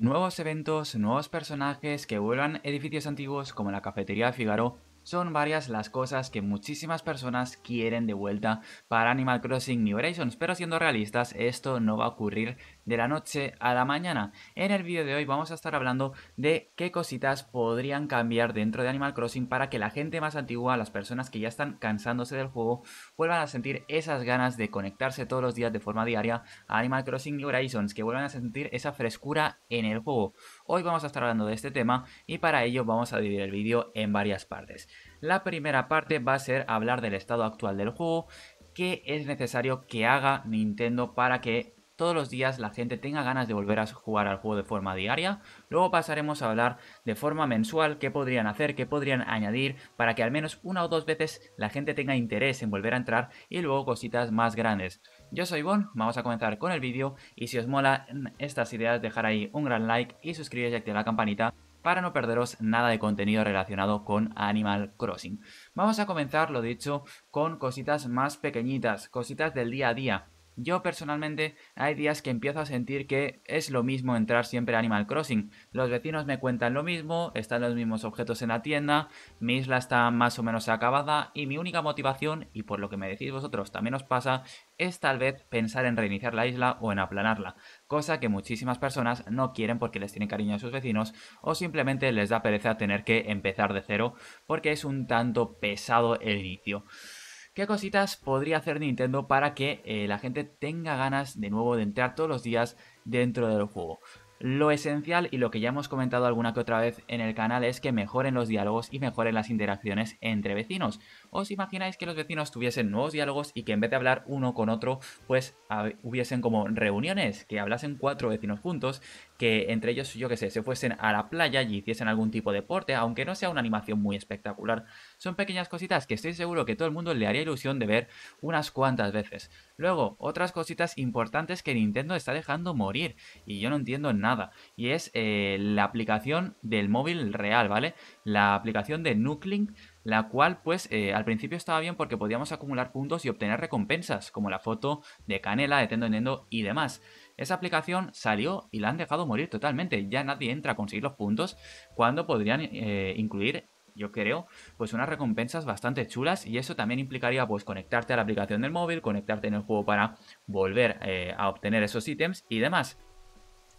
Nuevos eventos, nuevos personajes que vuelvan edificios antiguos como la cafetería de Figaro son varias las cosas que muchísimas personas quieren de vuelta para Animal Crossing New Horizons, pero siendo realistas esto no va a ocurrir de la noche a la mañana. En el vídeo de hoy vamos a estar hablando de qué cositas podrían cambiar dentro de Animal Crossing para que la gente más antigua, las personas que ya están cansándose del juego, vuelvan a sentir esas ganas de conectarse todos los días de forma diaria a Animal Crossing Horizons, que vuelvan a sentir esa frescura en el juego. Hoy vamos a estar hablando de este tema y para ello vamos a dividir el vídeo en varias partes. La primera parte va a ser hablar del estado actual del juego, qué es necesario que haga Nintendo para que todos los días la gente tenga ganas de volver a jugar al juego de forma diaria. Luego pasaremos a hablar de forma mensual qué podrían hacer, qué podrían añadir para que al menos una o dos veces la gente tenga interés en volver a entrar y luego cositas más grandes. Yo soy Bon, vamos a comenzar con el vídeo y si os molan mm, estas ideas dejar ahí un gran like y suscribiros y activar la campanita para no perderos nada de contenido relacionado con Animal Crossing. Vamos a comenzar, lo dicho, con cositas más pequeñitas, cositas del día a día. Yo personalmente hay días que empiezo a sentir que es lo mismo entrar siempre a Animal Crossing. Los vecinos me cuentan lo mismo, están los mismos objetos en la tienda, mi isla está más o menos acabada y mi única motivación, y por lo que me decís vosotros también os pasa, es tal vez pensar en reiniciar la isla o en aplanarla, cosa que muchísimas personas no quieren porque les tienen cariño a sus vecinos o simplemente les da pereza tener que empezar de cero porque es un tanto pesado el inicio. ¿Qué cositas podría hacer Nintendo para que eh, la gente tenga ganas de nuevo de entrar todos los días dentro del juego? Lo esencial y lo que ya hemos comentado alguna que otra vez en el canal es que mejoren los diálogos y mejoren las interacciones entre vecinos. ¿Os imagináis que los vecinos tuviesen nuevos diálogos y que en vez de hablar uno con otro, pues hubiesen como reuniones, que hablasen cuatro vecinos juntos, que entre ellos, yo que sé, se fuesen a la playa y hiciesen algún tipo de deporte, aunque no sea una animación muy espectacular? Son pequeñas cositas que estoy seguro que todo el mundo le haría ilusión de ver unas cuantas veces. Luego, otras cositas importantes que Nintendo está dejando morir y yo no entiendo nada. Y es eh, la aplicación del móvil real, ¿vale? La aplicación de Nuclink, la cual pues eh, al principio estaba bien porque podíamos acumular puntos y obtener recompensas, como la foto de Canela, de Tendo Nendo y demás. Esa aplicación salió y la han dejado morir totalmente. Ya nadie entra a conseguir los puntos cuando podrían eh, incluir yo creo, pues unas recompensas bastante chulas y eso también implicaría pues conectarte a la aplicación del móvil, conectarte en el juego para volver eh, a obtener esos ítems y demás.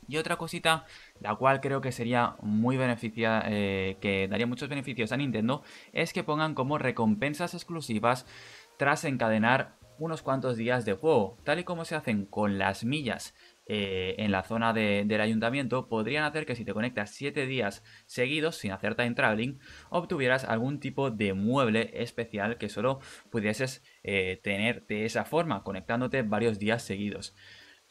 Y otra cosita, la cual creo que sería muy beneficia, eh, que daría muchos beneficios a Nintendo, es que pongan como recompensas exclusivas tras encadenar unos cuantos días de juego. Tal y como se hacen con las millas eh, en la zona del ayuntamiento, podrían hacer que si te conectas 7 días seguidos sin hacer time traveling, obtuvieras algún tipo de mueble especial que solo pudieses eh, tener de esa forma, conectándote varios días seguidos.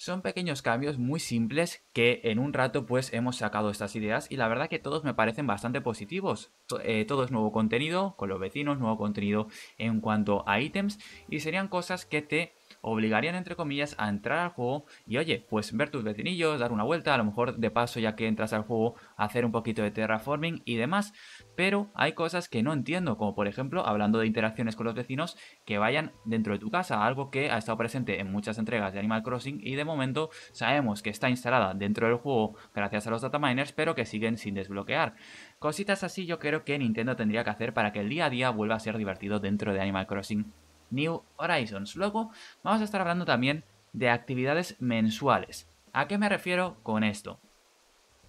Son pequeños cambios muy simples que en un rato pues hemos sacado estas ideas y la verdad que todos me parecen bastante positivos. Eh, todo es nuevo contenido con los vecinos, nuevo contenido en cuanto a ítems y serían cosas que te obligarían entre comillas a entrar al juego y oye, pues ver tus vecinillos, dar una vuelta, a lo mejor de paso ya que entras al juego hacer un poquito de terraforming y demás, pero hay cosas que no entiendo, como por ejemplo, hablando de interacciones con los vecinos, que vayan dentro de tu casa, algo que ha estado presente en muchas entregas de Animal Crossing y de momento sabemos que está instalada dentro del juego gracias a los dataminers, pero que siguen sin desbloquear. Cositas así yo creo que Nintendo tendría que hacer para que el día a día vuelva a ser divertido dentro de Animal Crossing New Horizons. Luego vamos a estar hablando también de actividades mensuales. ¿A qué me refiero con esto?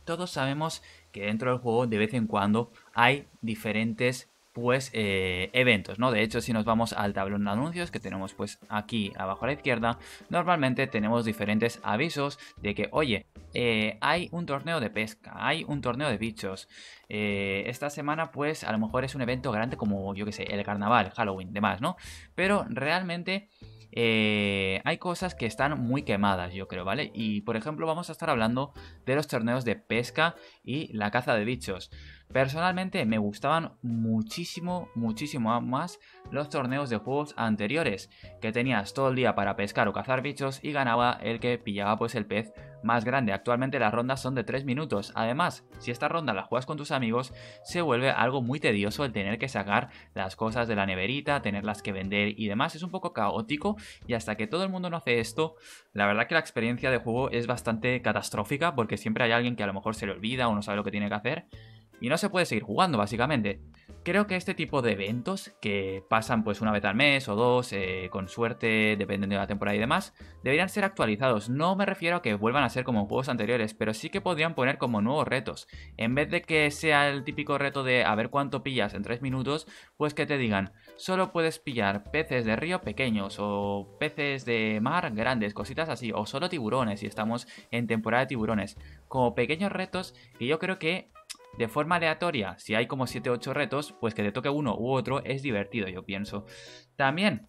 Todos sabemos que dentro del juego de vez en cuando hay diferentes pues eh, eventos, ¿no? De hecho, si nos vamos al tablón de anuncios que tenemos pues aquí abajo a la izquierda, normalmente tenemos diferentes avisos de que, oye, eh, hay un torneo de pesca, hay un torneo de bichos, eh, esta semana pues a lo mejor es un evento grande como, yo que sé, el carnaval, Halloween, demás, ¿no? Pero realmente... hay cosas que están muy quemadas, yo creo, ¿vale? Y por ejemplo, vamos a estar hablando de los torneos de pesca y la caza de bichos. Personalmente me gustaban muchísimo, muchísimo más los torneos de juegos anteriores, que tenías todo el día para pescar o cazar bichos y ganaba el que pillaba pues el pez más grande. Actualmente las rondas son de 3 minutos. Además, si esta ronda la juegas con tus amigos, se vuelve algo muy tedioso el tener que sacar las cosas de la neverita, tenerlas que vender y demás. Es un poco caótico y hasta que todo el mundo no hace esto, la verdad que la experiencia de juego es bastante catastrófica porque siempre hay alguien que a lo mejor se le olvida o no sabe lo que tiene que hacer y no se puede seguir jugando, básicamente. Creo que este tipo de eventos, que pasan pues una vez al mes o dos, eh, con suerte, dependiendo de la temporada y demás, deberían ser actualizados. No me refiero a que vuelvan a ser como juegos anteriores, pero sí que podrían poner como nuevos retos. En vez de que sea el típico reto de a ver cuánto pillas en 3 minutos, pues que te digan, solo puedes pillar peces de río pequeños o peces de mar grandes, cositas así, o solo tiburones, si estamos en temporada de tiburones. Como pequeños retos que yo creo que de forma aleatoria, si hay como 7 o 8 retos, pues que te toque uno u otro es divertido, yo pienso. También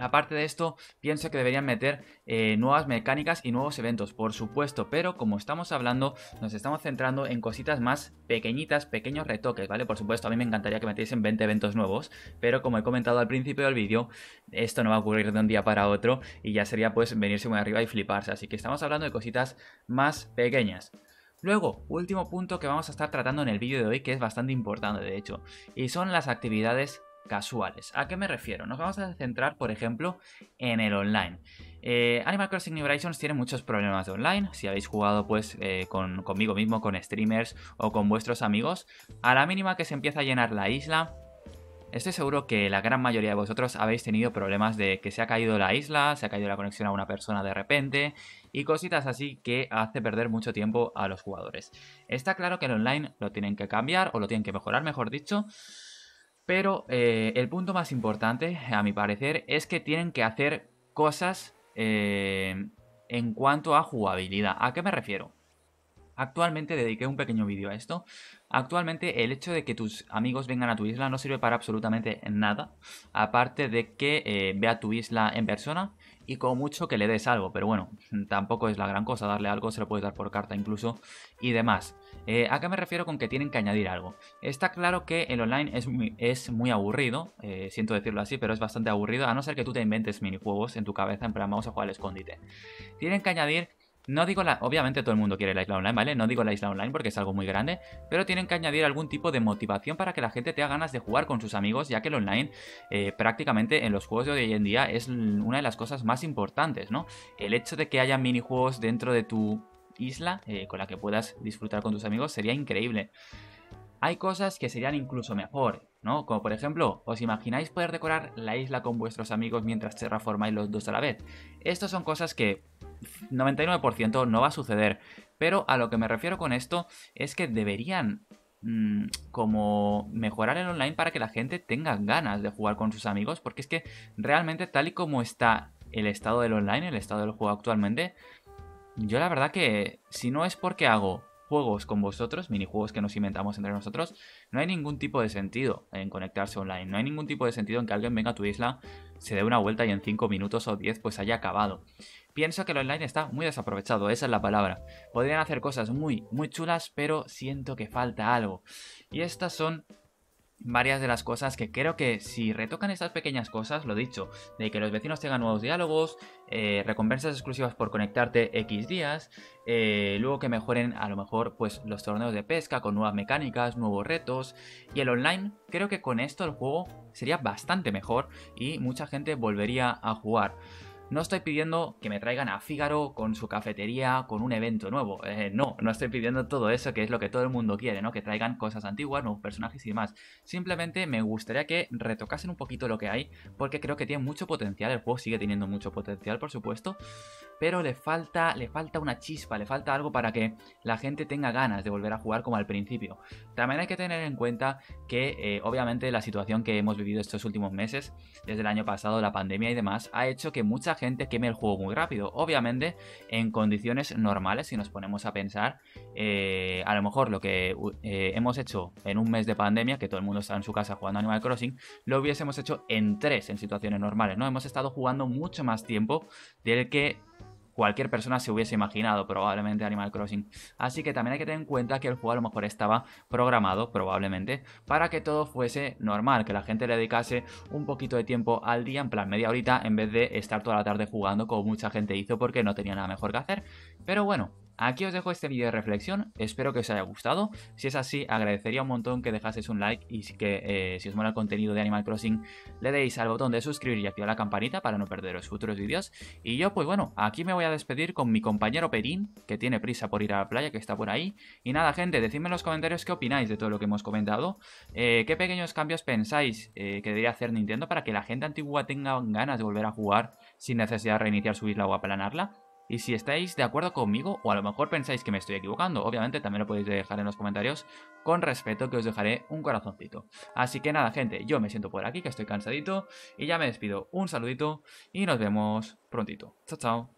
Aparte de esto, pienso que deberían meter eh, nuevas mecánicas y nuevos eventos, por supuesto, pero como estamos hablando, nos estamos centrando en cositas más pequeñitas, pequeños retoques, ¿vale? Por supuesto, a mí me encantaría que metiesen 20 eventos nuevos, pero como he comentado al principio del vídeo, esto no va a ocurrir de un día para otro y ya sería pues venirse muy arriba y fliparse, así que estamos hablando de cositas más pequeñas. Luego, último punto que vamos a estar tratando en el vídeo de hoy que es bastante importante de hecho, y son las actividades casuales. ¿A qué me refiero? Nos vamos a centrar, por ejemplo, en el online. Eh, Animal Crossing New Horizons tiene muchos problemas de online. Si habéis jugado pues eh, conmigo mismo, con streamers o con vuestros amigos, a la mínima que se empieza a llenar la isla, Estoy seguro que la gran mayoría de vosotros habéis tenido problemas de que se ha caído la isla, se ha caído la conexión a una persona de repente, y cositas así que hace perder mucho tiempo a los jugadores. Está claro que el online lo tienen que cambiar o lo tienen que mejorar, mejor dicho. Pero eh, el punto más importante, a mi parecer, es que tienen que hacer cosas eh, en cuanto a jugabilidad. ¿A qué me refiero? Actualmente dediqué un pequeño vídeo a esto. Actualmente el hecho de que tus amigos vengan a tu isla no sirve para absolutamente nada, aparte de que eh, vea tu isla en persona y con mucho que le des algo, pero bueno, tampoco es la gran cosa darle algo, se lo puedes dar por carta incluso y demás. Eh, ¿A qué me refiero con que tienen que añadir algo? Está claro que el online es muy, es muy aburrido, eh, siento decirlo así, pero es bastante aburrido, a no ser que tú te inventes minijuegos en tu cabeza, en plan vamos a jugar al escondite. Tienen que añadir no digo la... Obviamente todo el mundo quiere la isla online, ¿vale? No digo la isla online porque es algo muy grande, pero tienen que añadir algún tipo de motivación para que la gente tenga ganas de jugar con sus amigos, ya que el online eh, prácticamente en los juegos de hoy en día es una de las cosas más importantes, ¿no? El hecho de que haya minijuegos dentro de tu isla eh, con la que puedas disfrutar con tus amigos sería increíble. Hay cosas que serían incluso mejor, ¿no? Como por ejemplo, ¿os imagináis poder decorar la isla con vuestros amigos mientras terraformáis los dos a la vez? Estas son cosas que 99% no va a suceder. Pero a lo que me refiero con esto es que deberían mm, como mejorar el online para que la gente tenga ganas de jugar con sus amigos. Porque es que realmente tal y como está el estado del online, el estado del juego actualmente, yo la verdad que si no es porque hago juegos con vosotros, minijuegos que nos inventamos entre nosotros, no hay ningún tipo de sentido en conectarse online, no hay ningún tipo de sentido en que alguien venga a tu isla, se dé una vuelta y en 5 minutos o 10 pues haya acabado. Pienso que lo online está muy desaprovechado, esa es la palabra. Podrían hacer cosas muy, muy chulas, pero siento que falta algo. Y estas son varias de las cosas que creo que si retocan estas pequeñas cosas, lo dicho, de que los vecinos tengan nuevos diálogos, eh, recompensas exclusivas por conectarte X días, eh, luego que mejoren a lo mejor pues los torneos de pesca con nuevas mecánicas, nuevos retos y el online, creo que con esto el juego sería bastante mejor y mucha gente volvería a jugar. No estoy pidiendo que me traigan a Fígaro con su cafetería, con un evento nuevo. Eh, no, no estoy pidiendo todo eso, que es lo que todo el mundo quiere, ¿no? Que traigan cosas antiguas, nuevos personajes y demás. Simplemente me gustaría que retocasen un poquito lo que hay, porque creo que tiene mucho potencial. El juego sigue teniendo mucho potencial, por supuesto pero le falta, le falta una chispa, le falta algo para que la gente tenga ganas de volver a jugar como al principio. También hay que tener en cuenta que eh, obviamente la situación que hemos vivido estos últimos meses, desde el año pasado, la pandemia y demás, ha hecho que mucha gente queme el juego muy rápido. Obviamente, en condiciones normales, si nos ponemos a pensar, eh, a lo mejor lo que eh, hemos hecho en un mes de pandemia, que todo el mundo está en su casa jugando Animal Crossing, lo hubiésemos hecho en tres en situaciones normales, ¿no? Hemos estado jugando mucho más tiempo del que cualquier persona se hubiese imaginado probablemente Animal Crossing. Así que también hay que tener en cuenta que el juego a lo mejor estaba programado probablemente para que todo fuese normal, que la gente le dedicase un poquito de tiempo al día, en plan media horita, en vez de estar toda la tarde jugando como mucha gente hizo porque no tenía nada mejor que hacer. Pero bueno, Aquí os dejo este vídeo de reflexión, espero que os haya gustado. Si es así, agradecería un montón que dejaseis un like y que eh, si os mola el contenido de Animal Crossing, le deis al botón de suscribir y activar la campanita para no perderos futuros vídeos. Y yo, pues bueno, aquí me voy a despedir con mi compañero Perín, que tiene prisa por ir a la playa, que está por ahí. Y nada, gente, decidme en los comentarios qué opináis de todo lo que hemos comentado. Eh, ¿Qué pequeños cambios pensáis eh, que debería hacer Nintendo para que la gente antigua tenga ganas de volver a jugar sin necesidad de reiniciar su isla o aplanarla? Y si estáis de acuerdo conmigo, o a lo mejor pensáis que me estoy equivocando, obviamente también lo podéis dejar en los comentarios, con respeto que os dejaré un corazoncito. Así que nada, gente, yo me siento por aquí, que estoy cansadito, y ya me despido. Un saludito y nos vemos prontito. Chao, chao.